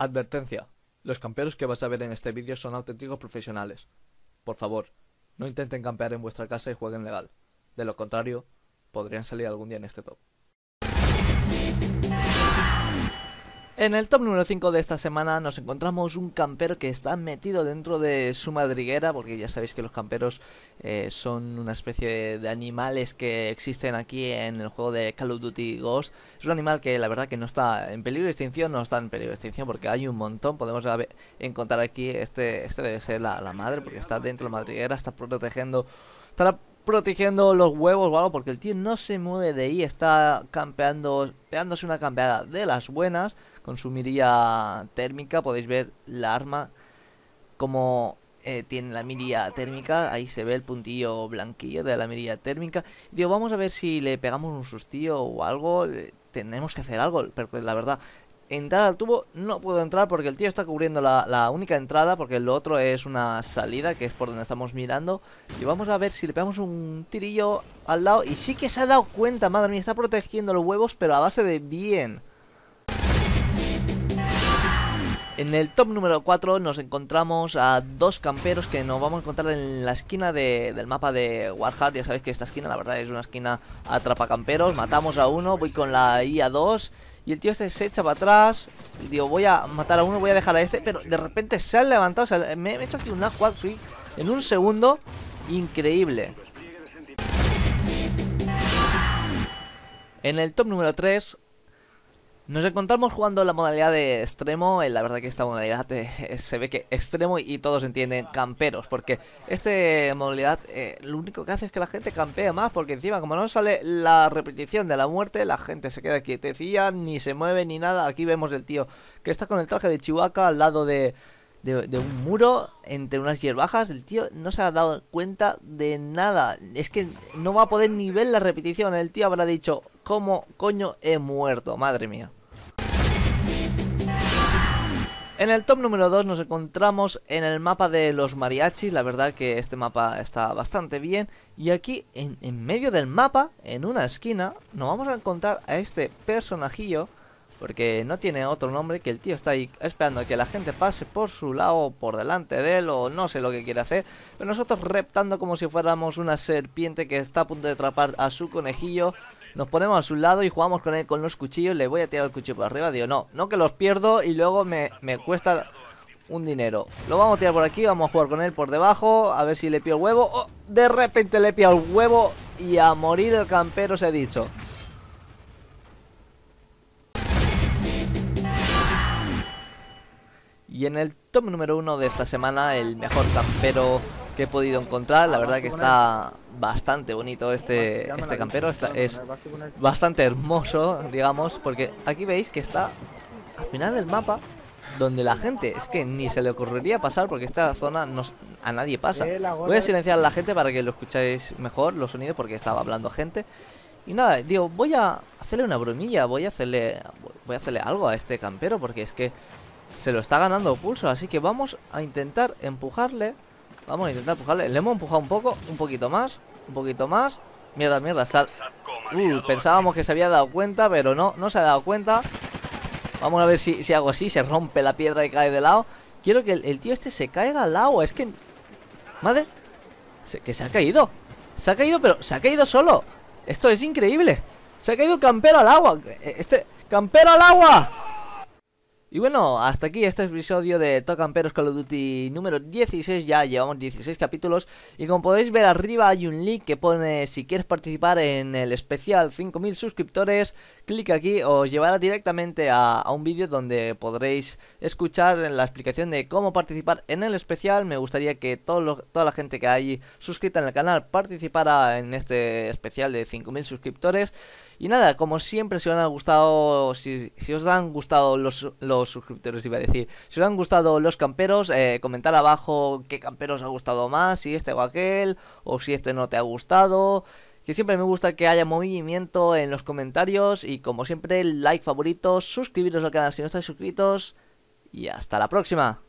Advertencia. Los camperos que vas a ver en este vídeo son auténticos profesionales. Por favor, no intenten campear en vuestra casa y jueguen legal. De lo contrario, podrían salir algún día en este top. En el top número 5 de esta semana nos encontramos un campero que está metido dentro de su madriguera, porque ya sabéis que los camperos eh, son una especie de, animales que existen aquí en el juego de Call of Duty Ghost. Es un animal que la verdad que no está en peligro de extinción, no está en peligro de extinción porque hay un montón, podemos encontrar aquí, este, este debe ser la, madre porque está dentro de la madriguera, está protegiendo protegiendo los huevos o algo, porque el tío no se mueve de ahí, está campeando, pegándose una campeada de las buenas, Con su mirilla térmica, podéis ver la arma como eh, tiene la mirilla térmica, ahí se ve el puntillo blanquillo de la mirilla térmica. Digo, vamos a ver si le pegamos un sustío o algo, eh, tenemos que hacer algo, pero la verdad, entrar al tubo no puedo entrar porque el tío está cubriendo la, única entrada porque lo otro es una salida que es por donde estamos mirando y vamos a ver si le pegamos un tirillo al lado y sí que se ha dado cuenta, madre mía, está protegiendo los huevos pero a base de bien En el top número 4 nos encontramos a dos camperos que nos vamos a encontrar en la esquina del mapa de Warhard. Ya sabéis que esta esquina, la verdad, es una esquina atrapa camperos. Matamos a uno, voy con la IA2 y el tío este se echa para atrás. Y digo, voy a matar a uno, voy a dejar a este. Pero de repente se ha levantado. O me he hecho aquí un quad free en un segundo. Increíble. En el top número 3 nos encontramos jugando la modalidad de extremo, eh, la verdad que esta modalidad eh, eh, se ve que extremo y todos entienden camperos, porque esta modalidad lo único que hace es que la gente campea más, porque encima como no sale la repetición de la muerte, la gente se queda quietecilla, ni se mueve ni nada, aquí vemos el tío que está con el traje de Chihuahua al lado de, un muro entre unas hierbajas. El tío no se ha dado cuenta de nada. Es que no va a poder ni ver la repetición. El tío habrá dicho, ¿cómo coño he muerto? Madre mía. En el top número 2 nos encontramos en el mapa de los mariachis, la verdad que este mapa está bastante bien. Y aquí, en, medio del mapa, en una esquina, nos vamos a encontrar a este personajillo, porque no tiene otro nombre, que el tío está ahí esperando a que la gente pase por su lado, por delante de él, o no sé lo que quiere hacer. Pero nosotros reptando como si fuéramos una serpiente que está a punto de atrapar a su conejillo, nos ponemos a su lado y jugamos con él con los cuchillos. Le voy a tirar el cuchillo por arriba. Digo, no, no que los pierdo y luego me, cuesta un dinero. Lo vamos a tirar por aquí, vamos a jugar con él por debajo, a ver si le pio el huevo. Oh, de repente le pio el huevo y a morir el campero se ha dicho. Y en el top número uno de esta semana, el mejor campero que he podido encontrar. La ah, verdad que está bastante bonito este, este campero. es bastante hermoso, digamos, porque aquí veis que está al final del mapa donde la gente es que ni se le ocurriría pasar porque esta zona no, a nadie pasa. Eh, voy a silenciar a la gente para que lo escucháis mejor los sonidos porque estaba hablando gente. Y nada, digo, voy a hacerle una bromilla, voy a hacerle voy a hacerle algo a este campero porque es que se lo está ganando pulso, así que vamos a intentar empujarle Vamos a intentar empujarle. Le hemos empujado un poco, un poquito más, un poquito más. Mierda, mierda, sal. Uh, pensábamos que se había dado cuenta, pero no, no se ha dado cuenta. Vamos a ver si, si hago así, se rompe la piedra y cae de lado. Quiero que el, tío este se caiga al agua, es que... Madre, que se ha caído. Se ha caído, pero se ha caído solo. Esto es increíble. Se ha caído el campero al agua. E, este, campero al agua. Y bueno, hasta aquí este episodio de Tocamperos Call of Duty número 16, ya llevamos 16 capítulos y como podéis ver arriba hay un link que pone si quieres participar en el especial 5000 suscriptores, clic aquí, os llevará directamente a, un vídeo donde podréis escuchar la explicación de cómo participar en el especial, me gustaría que todos toda la gente que hay suscrita en el canal participara en este especial de 5000 suscriptores y nada, como siempre si os han gustado, si, os han gustado los suscriptores, iba a decir. Si os han gustado los camperos, eh, comentar abajo qué camperos os ha gustado más, si este o aquel, o si este no te ha gustado. Que siempre me gusta que haya movimiento en los comentarios y como siempre, like favorito, suscribiros al canal si no estáis suscritos y hasta la próxima.